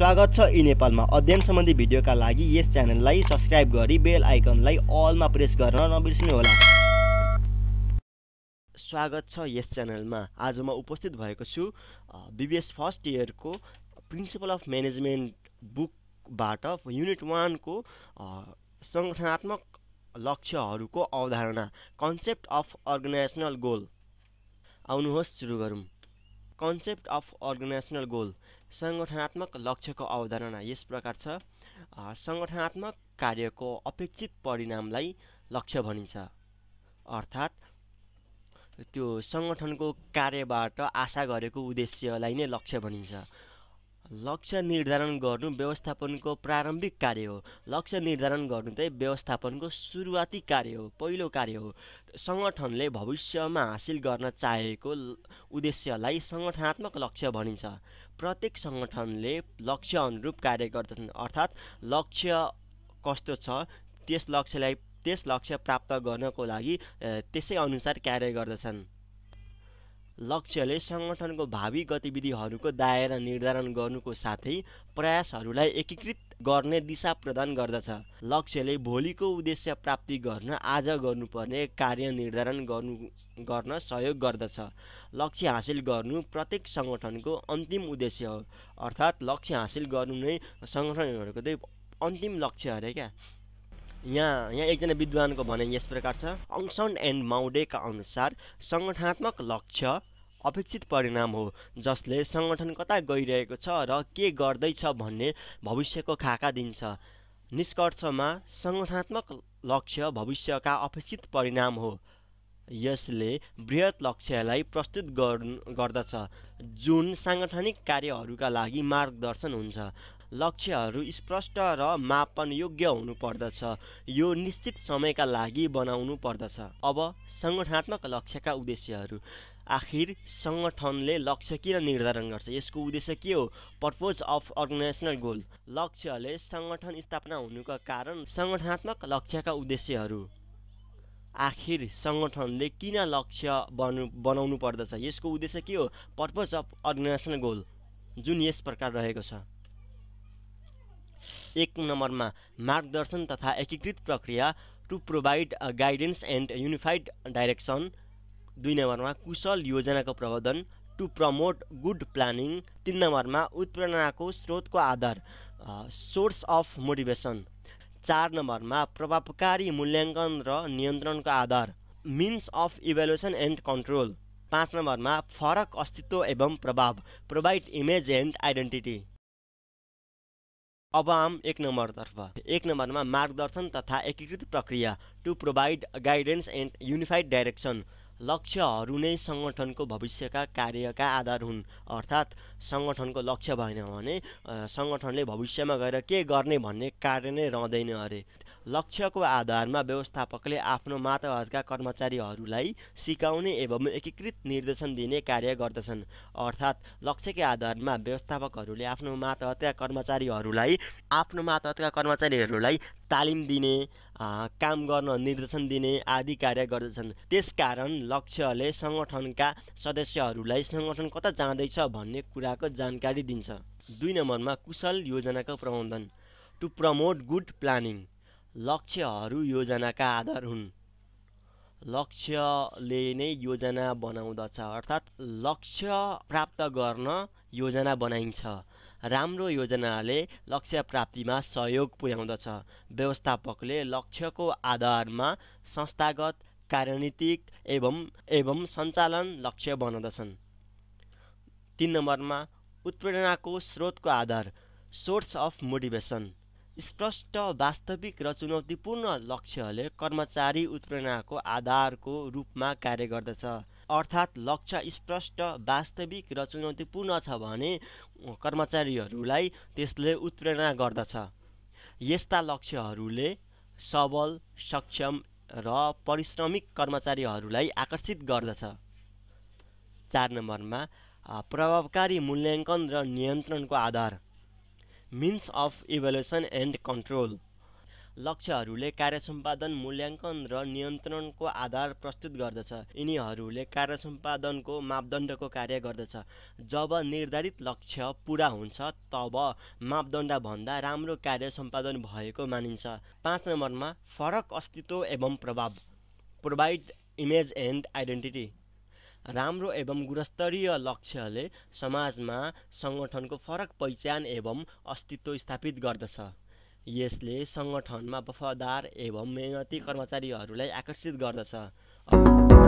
स्वागत छ यी नेपालमा अध्ययन सम्बन्धी भिडियोका लागि यस च्यानललाई सब्सक्राइब गरी बेल आइकनलाई अलमा प्रेस गर्न होला स्वागत छ यस च्यानलमा आज म उपस्थित भएको छु बिबिएस फर्स्ट इयरको प्रिन्सिपल अफ म्यानेजमेन्ट बुकबाट युनिट वानको सङ्गठनात्मक लक्ष्यहरूको अवधारणा कन्सेप्ट अफ अर्गनाइजेसनल गोल आउनुहोस् सुरु गरौँ कन्सेप्ट अफ अर्गनाइजेसनल गोल सङ्गठनात्मक लक्ष्यको अवधारणा यस प्रकार छ सङ्गठनात्मक कार्यको अपेक्षित परिणामलाई लक्ष्य भनिन्छ अर्थात् त्यो सङ्गठनको कार्यबाट आशा गरेको उद्देश्यलाई नै लक्ष्य भनिन्छ लक्ष्य निर्धारण गर्नु व्यवस्थापनको प्रारम्भिक कार्य हो लक्ष्य निर्धारण गर्नु चाहिँ व्यवस्थापनको सुरुवाती कार्य हो पहिलो कार्य हो सङ्गठनले भविष्यमा हासिल गर्न चाहेको उद्देश्यलाई सङ्गठनात्मक लक्ष्य भनिन्छ प्रत्येक सङ्गठनले लक्ष्य अनुरूप कार्य गर्दछन् अर्थात् लक्ष्य कस्तो छ त्यस लक्ष्यलाई त्यस लक्ष्य प्राप्त गर्नको लागि त्यसै अनुसार कार्य गर्दछन् लक्ष्यले सङ्गठनको भावी गतिविधिहरूको दायरा निर्धारण गर्नुको साथै प्रयासहरूलाई एकीकृत गर्ने दिशा प्रदान गर्दछ लक्ष्यले भोलिको उद्देश्य प्राप्ति गर्न आज गर्नुपर्ने कार्य निर्धारण गर्नु गर्न सहयोग गर्दछ लक्ष्य हासिल गर्नु प्रत्येक सङ्गठनको अन्तिम उद्देश्य हो अर्थात् लक्ष्य हासिल गर्नु नै सङ्गठनहरूको चाहिँ अन्तिम लक्ष्य अरे क्या यहाँ यहाँ एकजना विद्वानको भने यस प्रकार छ अङसन एन्ड माउडेका अनुसार सङ्गठनात्मक लक्ष्य अपेक्षित परिणाम हो जसले सङ्गठन कता गइरहेको छ र के गर्दैछ भन्ने भविष्यको खाका दिन्छ निष्कर्षमा सङ्गठनात्मक लक्ष्य भविष्यका अपेक्षित परिणाम हो यसले वृहत लक्ष्यलाई प्रस्तुत गर् गर्दछ जुन साङ्गठनिक कार्यहरूका लागि मार्गदर्शन हुन्छ लक्ष्यहरू स्पष्ट र मापन योग्य हुनुपर्दछ यो निश्चित समयका लागि बनाउनु पर्दछ अब सङ्गठनात्मक लक्ष्यका उद्देश्यहरू आखिर सङ्गठनले लक्ष्य किन निर्धारण गर्छ यसको उद्देश्य के हो पर्पोज अफ अर्गनाइजेसनल गोल लक्ष्यले सङ्गठन स्थापना हुनुको कारण सङ्गठनात्मक लक्ष्यका उद्देश्यहरू आखिर सङ्गठनले किन लक्ष्य बनु बनाउनु पर्दछ यसको उद्देश्य के हो पर्पोज अफ अर्गनाइजेसनल गोल जुन यस प्रकार रहेको छ एक नम्बरमा मार्गदर्शन तथा एकीकृत प्रक्रिया to provide guidance and unified direction दुई नम्बरमा कुशल योजनाको प्रबन्धन टु प्रमोट गुड प्लानिङ तिन नम्बरमा उत्प्रेरणाको स्रोतको आधार सोर्स अफ मोटिभेसन चार नम्बरमा प्रभावकारी मूल्याङ्कन र नियन्त्रणको आधार means of evaluation and control पाँच नम्बरमा फरक अस्तित्व एवं प्रभाव प्रोभाइड इमेज एन्ड आइडेन्टिटी अब आम एक नम्बरतर्फ एक नम्बरमा मार्गदर्शन तथा एकीकृत प्रक्रिया to provide guidance and unified direction लक्ष्यहरू नै सङ्गठनको भविष्यका कार्यका आधार हुन् अर्थात् सङ्गठनको लक्ष्य भएन भने सङ्गठनले भविष्यमा गएर के गर्ने भन्ने कार्य नै रहँदैन अरे लक्ष्यको आधारमा व्यवस्थापकले आफ्नो मातहतका कर्मचारीहरूलाई सिकाउने एवं एकीकृत निर्देशन दिने कार्य गर्दछन् अर्थात् लक्ष्यकै आधारमा व्यवस्थापकहरूले आफ्नो मातहतका कर्मचारीहरूलाई आफ्नो मातहतका कर्मचारीहरूलाई तालिम दिने काम गर्न निर्देशन दिने आदि कार्य गर्दछन् त्यसकारण लक्ष्यले सङ्गठनका सदस्यहरूलाई सङ्गठन कता जाँदैछ भन्ने कुराको जानकारी दिन्छ दुई नम्बरमा कुशल योजनाको प्रबन्धन टु प्रमोट गुड प्लानिङ लक्ष्यहरू योजनाका आधार हुन् लक्ष्यले नै योजना बनाउँदछ अर्थात् लक्ष्य प्राप्त गर्न योजना बनाइन्छ राम्रो योजनाले लक्ष्य प्राप्तिमा सहयोग पुर्याउँदछ व्यवस्थापकले लक्ष्यको आधारमा संस्थागत कार्यनीतिक एवं एवं सञ्चालन लक्ष्य बनाउँदछन् तिन नम्बरमा उत्प्रेरणाको स्रोतको आधार सोर्स अफ मोटिभेसन स्पष्ट वास्तविक र चुनौतीपूर्ण लक्ष्यले कर्मचारी उत्प्रेरणाको आधारको रूपमा कार्य गर्दछ अर्थात् लक्ष्य स्पष्ट वास्तविक र चुनौतीपूर्ण छ भने कर्मचारीहरूलाई त्यसले उत्प्रेरणा गर्दछ यस्ता लक्ष्यहरूले सबल सक्षम र परिश्रमिक कर्मचारीहरूलाई आकर्षित गर्दछ चार नम्बरमा प्रभावकारी मूल्याङ्कन र नियन्त्रणको आधार means of evaluation and control लक्ष्यहरूले कार्य सम्पादन मूल्याङ्कन र नियन्त्रणको आधार प्रस्तुत गर्दछ यिनीहरूले कार्य सम्पादनको मापदण्डको कार्य गर्दछ जब निर्धारित लक्ष्य पुरा हुन्छ तब मापदण्डभन्दा राम्रो कार्य सम्पादन भएको मानिन्छ पाँच नम्बरमा फरक अस्तित्व एवं प्रभाव प्रोभाइड इमेज एन्ड आइडेन्टिटी राम्रो एवं गुणस्तरीय लक्ष्यले समाजमा सङ्गठनको फरक पहिचान एवं अस्तित्व स्थापित गर्दछ यसले सङ्गठनमा वफादार एवं मेहनती कर्मचारीहरूलाई आकर्षित गर्दछ